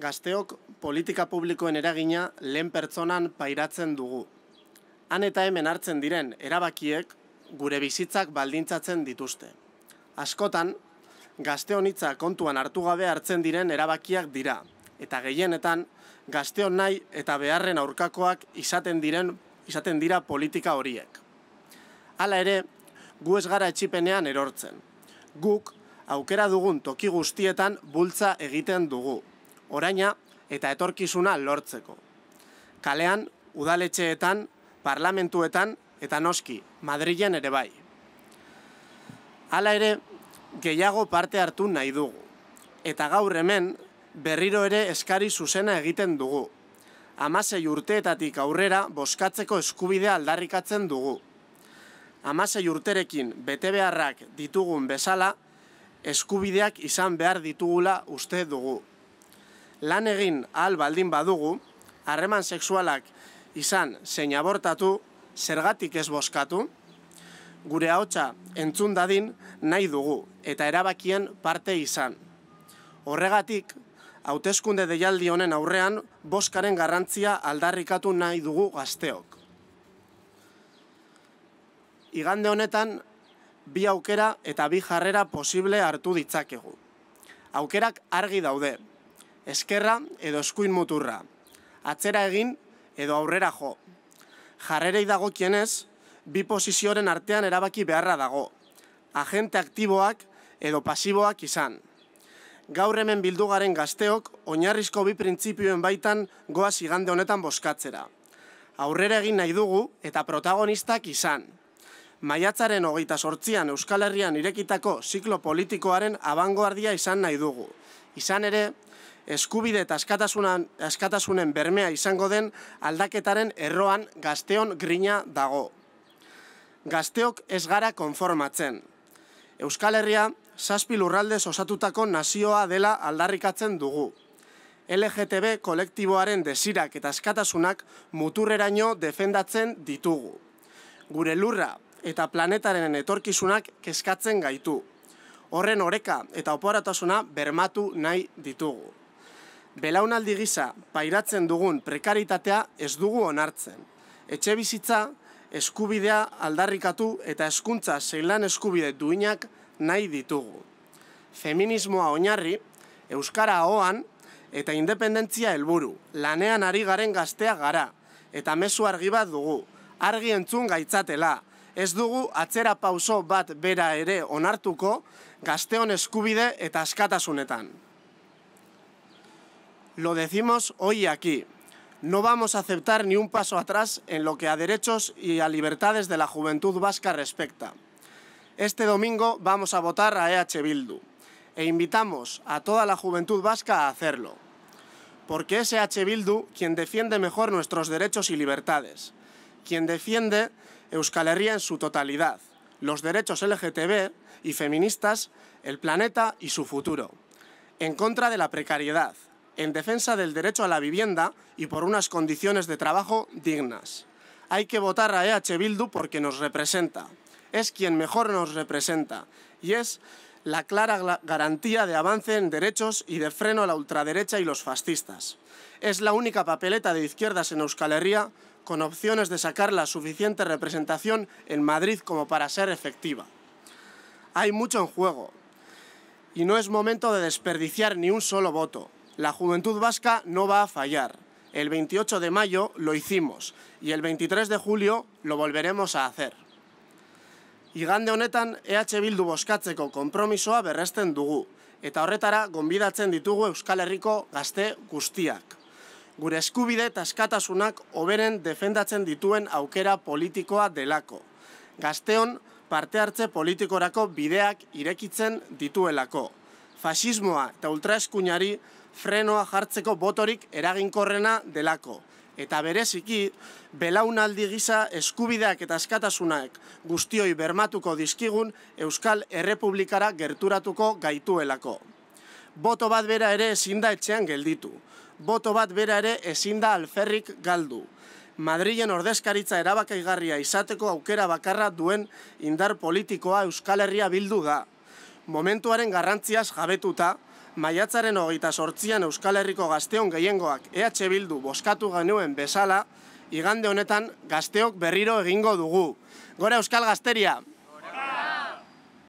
gazteok politika publikoen eragina lehen pertsonan pairatzen dugu. Han eta hemen hartzen diren erabakiek gure bizitzak baldintzatzen dituzte. Askotan, gazte honitza kontuan hartu gabe hartzen diren erabakiak dira, eta gehienetan, gazte hon nahi eta beharren aurkakoak izaten, diren, izaten dira politika horiek. Hala ere, gu ez gara etxipenean erortzen. Guk, aukera dugun toki guztietan bultza egiten dugu oraina eta etorkizuna lortzeko. Kalean, udaletxeetan, parlamentuetan eta noski, Madrilen ere bai. Hala ere, gehiago parte hartu nahi dugu. Eta gaur hemen, berriro ere eskari zuzena egiten dugu. Amasei urteetatik aurrera, boskatzeko eskubidea aldarrikatzen dugu. Amasei urterekin, bete beharrak ditugun bezala, eskubideak izan behar ditugula uste dugu lan egin ahal baldin badugu, harreman sexualak izan zein abortatu, zergatik ez boskatu, gure haotxa entzun dadin nahi dugu eta erabakien parte izan. Horregatik, hauteskunde deialdi honen aurrean, boskaren garrantzia aldarrikatu nahi dugu gazteok. Igande honetan, bi aukera eta bi jarrera posible hartu ditzakegu. Aukerak argi daude, eskerra edo eskuin muturra, atzera egin edo aurrera jo. Jarrerei dagokienez, bi posizioren artean erabaki beharra dago, agente aktiboak edo pasiboak izan. Gaur hemen bildugaren gazteok, oinarrizko bi printzipioen baitan goa igande honetan boskatzera. Aurrera egin nahi dugu eta protagonistak izan. Maiatzaren hogeita sortzian Euskal Herrian irekitako ziklo politikoaren abangoardia izan nahi dugu. Izan ere, eskubide eta askatasunen bermea izango den aldaketaren erroan gazteon grina dago. Gazteok ez gara konformatzen. Euskal Herria, saspi lurralde osatutako nazioa dela aldarrikatzen dugu. LGTB kolektiboaren desirak eta askatasunak muturreraino defendatzen ditugu. Gure lurra eta planetaren etorkizunak kezkatzen gaitu. Horren oreka eta oporatasuna bermatu nahi ditugu belaunaldi gisa pairatzen dugun prekaritatea ez dugu onartzen. Etxe bizitza, eskubidea aldarrikatu eta hezkuntza zeilan eskubide duinak nahi ditugu. Feminismoa oinarri, Euskara ahoan eta independentzia helburu, lanean ari garen gaztea gara, eta mezu argi bat dugu, argi entzun gaitzatela, ez dugu atzera pauso bat bera ere onartuko gazteon eskubide eta askatasunetan. Lo decimos hoy y aquí. No vamos a aceptar ni un paso atrás en lo que a derechos y a libertades de la juventud vasca respecta. Este domingo vamos a votar a EH Bildu e invitamos a toda la juventud vasca a hacerlo. Porque es EH Bildu quien defiende mejor nuestros derechos y libertades, quien defiende Euskal Herria en su totalidad, los derechos LGTB y feministas, el planeta y su futuro, en contra de la precariedad, en defensa del derecho a la vivienda y por unas condiciones de trabajo dignas. Hay que votar a EH Bildu porque nos representa. Es quien mejor nos representa y es la clara garantía de avance en derechos y de freno a la ultraderecha y los fascistas. Es la única papeleta de izquierdas en Euskal Herria con opciones de sacar la suficiente representación en Madrid como para ser efectiva. Hay mucho en juego y no es momento de desperdiciar ni un solo voto. La juventud vasca no va a fallar. El 28 de mayo lo hicimos y el 23 de julio lo volveremos a hacer. Igande honetan EH Bildu boskatzeko konpromisoa berresten dugu eta horretara gonbidatzen ditugu Euskal Herriko gazte guztiak. Gure eskubide eta eskatasunak oberen defendatzen dituen aukera politikoa delako. Gazteon parte hartze politikorako bideak irekitzen dituelako. Fasismoa eta ultraeskuinari frenoa jartzeko botorik eraginkorrena delako. Eta bereziki, belaunaldi gisa eskubideak eta askatasunak guztioi bermatuko dizkigun Euskal Errepublikara gerturatuko gaituelako. Boto bat bera ere ezin da etxean gelditu. Boto bat bera ere ezin da alferrik galdu. Madrilen ordezkaritza erabakaigarria izateko aukera bakarra duen indar politikoa Euskal Herria bildu da. Momentuaren garrantziaz jabetuta, maiatzaren hogeita sortzian Euskal Herriko gazteon gehiengoak EH Bildu boskatu genuen bezala, igande honetan gazteok berriro egingo dugu. Gora Euskal Gazteria!